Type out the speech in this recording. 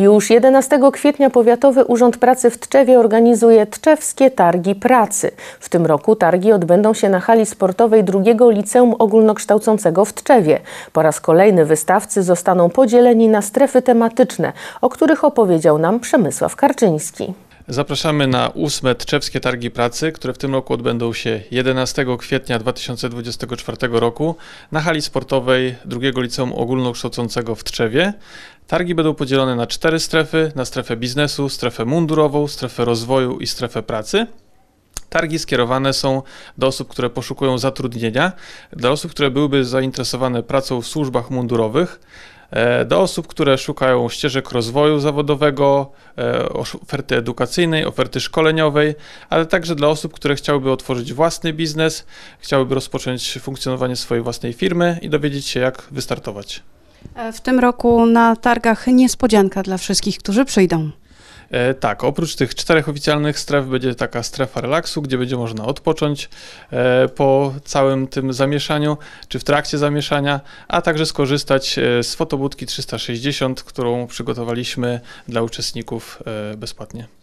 Już 11 kwietnia Powiatowy Urząd Pracy w Tczewie organizuje Tczewskie Targi Pracy. W tym roku targi odbędą się na hali sportowej drugiego Liceum Ogólnokształcącego w Tczewie. Po raz kolejny wystawcy zostaną podzieleni na strefy tematyczne, o których opowiedział nam Przemysław Karczyński. Zapraszamy na ósme Trzewskie Targi Pracy, które w tym roku odbędą się 11 kwietnia 2024 roku na hali sportowej II Liceum Ogólnokształcącego w Trzewie. Targi będą podzielone na cztery strefy, na strefę biznesu, strefę mundurową, strefę rozwoju i strefę pracy. Targi skierowane są do osób, które poszukują zatrudnienia, dla osób, które byłyby zainteresowane pracą w służbach mundurowych, E, do osób, które szukają ścieżek rozwoju zawodowego, e, oferty edukacyjnej, oferty szkoleniowej, ale także dla osób, które chciałyby otworzyć własny biznes, chciałyby rozpocząć funkcjonowanie swojej własnej firmy i dowiedzieć się, jak wystartować. E, w tym roku na targach niespodzianka dla wszystkich, którzy przyjdą. E, tak, oprócz tych czterech oficjalnych stref będzie taka strefa relaksu, gdzie będzie można odpocząć e, po całym tym zamieszaniu, czy w trakcie zamieszania, a także skorzystać e, z fotobudki 360, którą przygotowaliśmy dla uczestników bezpłatnie.